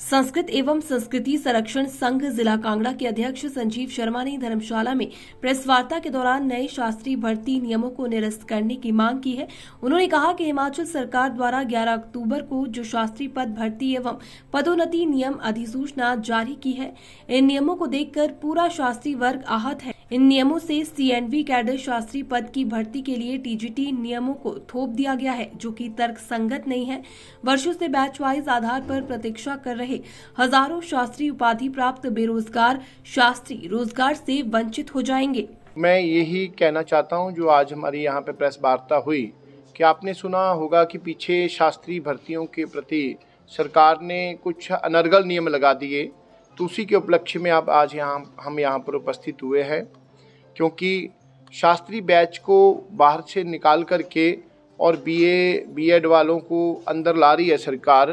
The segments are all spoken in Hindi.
संस्कृत एवं संस्कृति संरक्षण संघ जिला कांगड़ा के अध्यक्ष संजीव शर्मा ने धर्मशाला में प्रेस वार्ता के दौरान नए शास्त्रीय भर्ती नियमों को निरस्त करने की मांग की है उन्होंने कहा कि हिमाचल सरकार द्वारा 11 अक्टूबर को जो शास्त्रीय पद भर्ती एवं पदोन्नति नियम अधिसूचना जारी की है इन नियमों को देखकर पूरा शास्त्री वर्ग आहत है इन नियमों से सीएनवी कैडर शास्त्री पद की भर्ती के लिए टीजीटी नियमों को थोप दिया गया है जो कि तर्क संगत नहीं है वर्षों से बैच वाइज आधार पर प्रतीक्षा कर रहे हजारों शास्त्री उपाधि प्राप्त बेरोजगार शास्त्री रोजगार से वंचित हो जाएंगे मैं यही कहना चाहता हूँ जो आज हमारी यहाँ पे प्रेस वार्ता हुई कि आपने सुना होगा कि पीछे शास्त्री भर्तियों के प्रति सरकार ने कुछ अनर्गल नियम लगा दिए तो उसी के उपलक्ष्य में आप आज यहाँ हम यहाँ पर उपस्थित हुए हैं क्योंकि शास्त्री बैच को बाहर से निकाल कर के और बीए बीएड वालों को अंदर ला रही है सरकार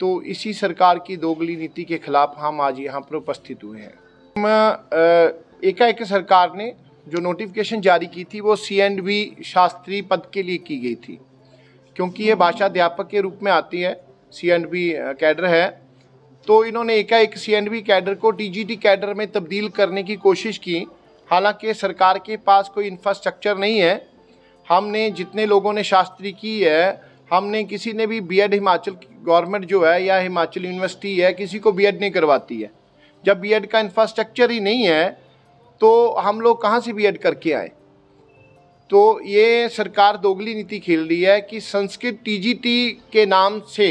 तो इसी सरकार की दोगली नीति के खिलाफ हम आज यहाँ पर उपस्थित हुए हैं एकाएक सरकार ने जो नोटिफिकेशन जारी की थी वो सी एंड बी शास्त्री पद के लिए की गई थी क्योंकि ये भाषा अध्यापक के रूप में आती है सी एंड बी कैडर है तो इन्होंने एकाएक सी एंड बी कैडर को टी जी टी कैडर में तब्दील करने की कोशिश की हालांकि सरकार के पास कोई इंफ्रास्ट्रक्चर नहीं है हमने जितने लोगों ने शास्त्री की है हमने किसी ने भी बीएड हिमाचल गवर्नमेंट जो है या हिमाचल यूनिवर्सिटी है किसी को बीएड नहीं करवाती है जब बीएड का इंफ्रास्ट्रक्चर ही नहीं है तो हम लोग कहाँ से बीएड करके आए तो ये सरकार दोगली नीति खेल रही है कि संस्कृत टीजीटी के नाम से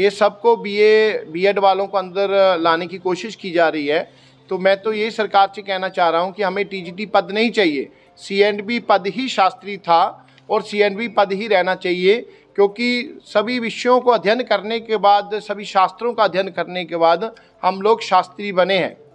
ये सबको बीए बीएड वालों को अंदर लाने की कोशिश की जा रही है तो मैं तो ये सरकार से कहना चाह रहा हूँ कि हमें टीजीटी पद नहीं चाहिए सीएनबी पद ही शास्त्री था और सीएनबी पद ही रहना चाहिए क्योंकि सभी विषयों को अध्ययन करने के बाद सभी शास्त्रों का अध्ययन करने के बाद हम लोग शास्त्री बने हैं